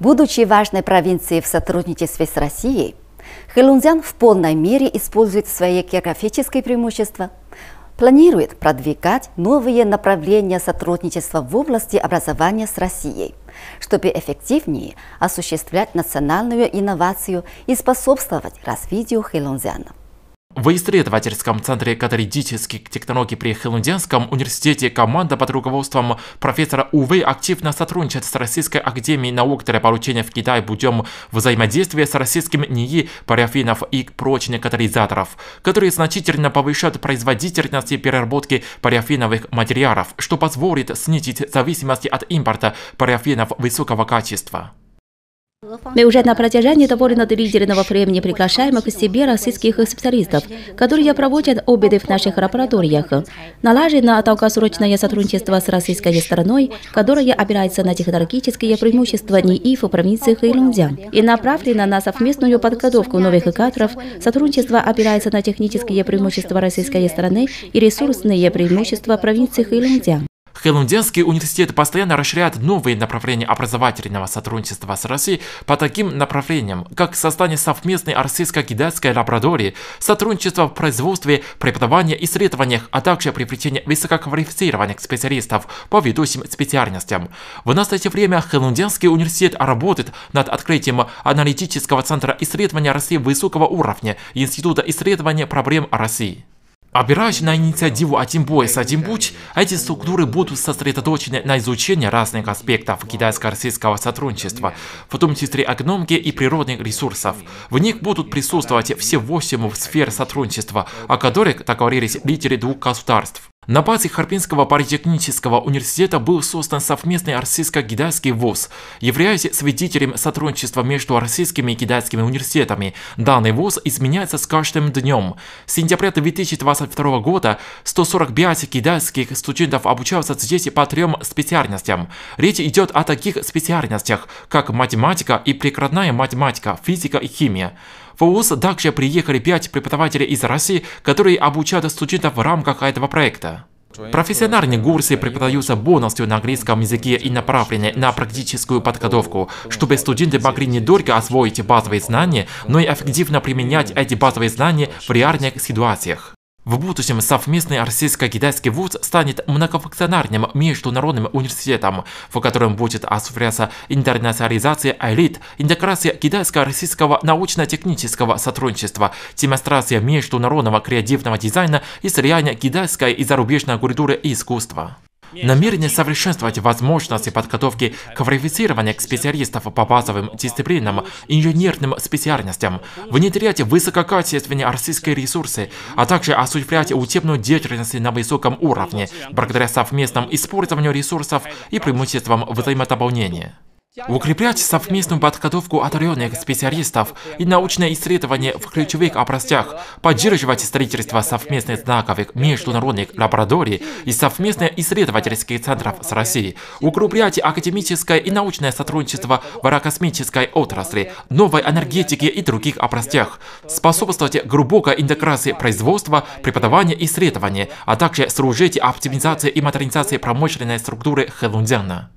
Будучи важной провинцией в сотрудничестве с Россией, Хэлунзян в полной мере использует свои географические преимущества, планирует продвигать новые направления сотрудничества в области образования с Россией, чтобы эффективнее осуществлять национальную инновацию и способствовать развитию Хэлунзяна. В исследовательском центре каталитических технологий при Хелунденском университете команда под руководством профессора Увы активно сотрудничает с Российской академией наук для получения в Китае путем взаимодействия с российским НИИ парафинов и прочных катализаторов, которые значительно повышают производительность переработки парафиновых материалов, что позволит снизить зависимость от импорта парафинов высокого качества. Мы уже на протяжении довольно длительного времени приглашаем к себе российских специалистов, которые проводят обеды в наших лабораториях. Налажено долгосрочное сотрудничество с российской стороной, которое опирается на технологические преимущества НИИ в провинциях Илюндзян и направлено на совместную подготовку новых кадров. Сотрудничество опирается на технические преимущества российской стороны и ресурсные преимущества провинции Илюндзян. Хелмденский университет постоянно расширяет новые направления образовательного сотрудничества с Россией по таким направлениям, как создание совместной российско-китайской лаборатории, сотрудничество в производстве, преподавании, и исследованиях, а также привлечение высококвалифицированных специалистов по ведущим специальностям. В настоящее время Хелмденский университет работает над открытием аналитического центра исследования России высокого уровня Института исследования проблем России. Опираясь на инициативу Атимбо и Сатимбуч, эти структуры будут сосредоточены на изучении разных аспектов китайско-российского сотрудничества, в том числе экономики и природных ресурсов. В них будут присутствовать все восемь сфер сотрудничества, о которых договорились лидеры двух государств. На базе Харпинского политехнического университета был создан совместный российско-китайский ВУЗ. Являясь свидетелем сотрудничества между российскими и китайскими университетами, данный ВУЗ изменяется с каждым днем. С сентября 2022 года 145 китайских студентов обучаются здесь по трем специальностям. Речь идет о таких специальностях, как математика и прикладная математика, физика и химия. В Уз также приехали пять преподавателей из России, которые обучают студентов в рамках этого проекта. Профессиональные курсы преподаются полностью на английском языке и направлены на практическую подготовку, чтобы студенты могли не только освоить базовые знания, но и эффективно применять эти базовые знания в реальных ситуациях. В будущем совместный российско-китайский вуз станет многофункциональным международным университетом, в котором будет осуществляться интернационализация элит, интеграция китайско-российского научно-технического сотрудничества, демонстрация международного креативного дизайна и слияние китайской и зарубежной культуры и искусства. Намерение совершенствовать возможности подготовки квалифицирования к специалистов по базовым дисциплинам, инженерным специальностям, внедрять высококачественные российские ресурсы, а также осуществлять учебную деятельность на высоком уровне благодаря совместному использованию ресурсов и преимуществам взаимодополнения. Укреплять совместную подготовку одаренных специалистов и научное исследование в ключевых областях, поддерживать строительство совместных знаковых международных лабораторий и совместные исследовательских центров с Россией, укреплять академическое и научное сотрудничество в аэрокосмической отрасли, новой энергетике и других областях, способствовать глубокой интеграции производства, преподавания и исследования, а также служить оптимизации и модернизации промышленной структуры Хэлунцзяна.